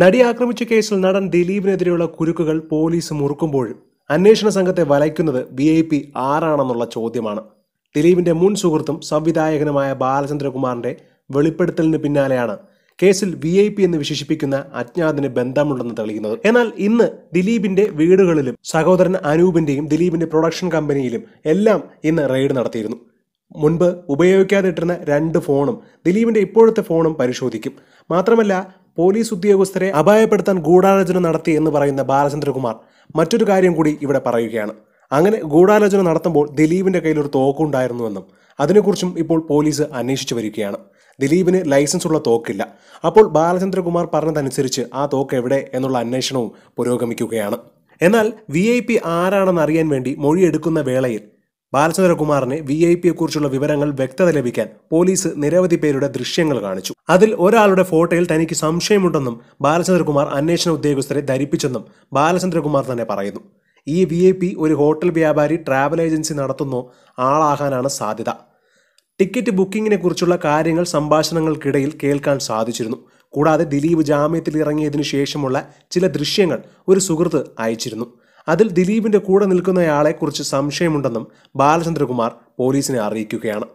നടി ആക്രമിച്ച കേസിൽ നടൻ ദിലീപിനെതിരെയുള്ള കുരുക്കുകൾ പോലീസ് മുറുക്കുമ്പോഴും അന്വേഷണ സംഘത്തെ വലയ്ക്കുന്നത് വി ഐ പി ആരാണെന്നുള്ള ചോദ്യമാണ് ദിലീപിന്റെ മുൻ സുഹൃത്തും സംവിധായകനുമായ ബാലചന്ദ്രകുമാറിന്റെ വെളിപ്പെടുത്തലിന് പിന്നാലെയാണ് കേസിൽ വി ഐ പി എന്ന് വിശേഷിപ്പിക്കുന്ന അജ്ഞാതിന് ബന്ധമുണ്ടെന്ന് തെളിയുന്നത് എന്നാൽ ഇന്ന് ദിലീപിന്റെ വീടുകളിലും സഹോദരൻ അനൂപിന്റെയും ദിലീപിന്റെ പ്രൊഡക്ഷൻ കമ്പനിയിലും എല്ലാം ഇന്ന് റെയ്ഡ് നടത്തിയിരുന്നു മുൻപ് ഉപയോഗിക്കാതിട്ടിരുന്ന രണ്ട് ഫോണും ദിലീപിന്റെ ഇപ്പോഴത്തെ ഫോണും പരിശോധിക്കും മാത്രമല്ല പോലീസ് ഉദ്യോഗസ്ഥരെ അപായപ്പെടുത്താൻ ഗൂഢാലോചന നടത്തി എന്ന് പറയുന്ന ബാലചന്ദ്രകുമാർ മറ്റൊരു കാര്യം കൂടി ഇവിടെ പറയുകയാണ് അങ്ങനെ ഗൂഢാലോചന നടത്തുമ്പോൾ ദിലീപിന്റെ കയ്യിൽ ഒരു തോക്കുണ്ടായിരുന്നുവെന്നും അതിനെക്കുറിച്ചും ഇപ്പോൾ പോലീസ് അന്വേഷിച്ചു വരികയാണ് ദിലീപിന് ലൈസൻസ് ഉള്ള തോക്കില്ല അപ്പോൾ ബാലചന്ദ്രകുമാർ പറഞ്ഞതനുസരിച്ച് ആ തോക്ക് എവിടെ എന്നുള്ള അന്വേഷണവും പുരോഗമിക്കുകയാണ് എന്നാൽ വി ഐ പി ആരാണെന്ന് അറിയാൻ വേണ്ടി മൊഴിയെടുക്കുന്ന വേളയിൽ ബാലചന്ദ്രകുമാറിന് വി ഐ കുറിച്ചുള്ള വിവരങ്ങൾ വ്യക്തത ലഭിക്കാൻ പോലീസ് നിരവധി പേരുടെ ദൃശ്യങ്ങൾ കാണിച്ചു അതിൽ ഒരാളുടെ ഫോട്ടോയിൽ തനിക്ക് സംശയമുണ്ടെന്നും ബാലചന്ദ്രകുമാർ അന്വേഷണ ഉദ്യോഗസ്ഥരെ ധരിപ്പിച്ചെന്നും ബാലചന്ദ്രകുമാർ തന്നെ പറയുന്നു ഈ വി ഐ പി ഒരു ഹോട്ടൽ വ്യാപാരി ട്രാവൽ ഏജൻസി നടത്തുന്നോ ആളാകാനാണ് സാധ്യത ടിക്കറ്റ് ബുക്കിങ്ങിനെ കുറിച്ചുള്ള കാര്യങ്ങൾ സംഭാഷണങ്ങൾക്കിടയിൽ കേൾക്കാൻ സാധിച്ചിരുന്നു കൂടാതെ ദിലീപ് ജാമ്യത്തിൽ ഇറങ്ങിയതിനു ശേഷമുള്ള ചില ദൃശ്യങ്ങൾ ഒരു സുഹൃത്ത് അയച്ചിരുന്നു അതിൽ ദിലീപിന്റെ കൂടെ നിൽക്കുന്നയാളെക്കുറിച്ച് സംശയമുണ്ടെന്നും ബാലചന്ദ്രകുമാർ പോലീസിനെ അറിയിക്കുകയാണ്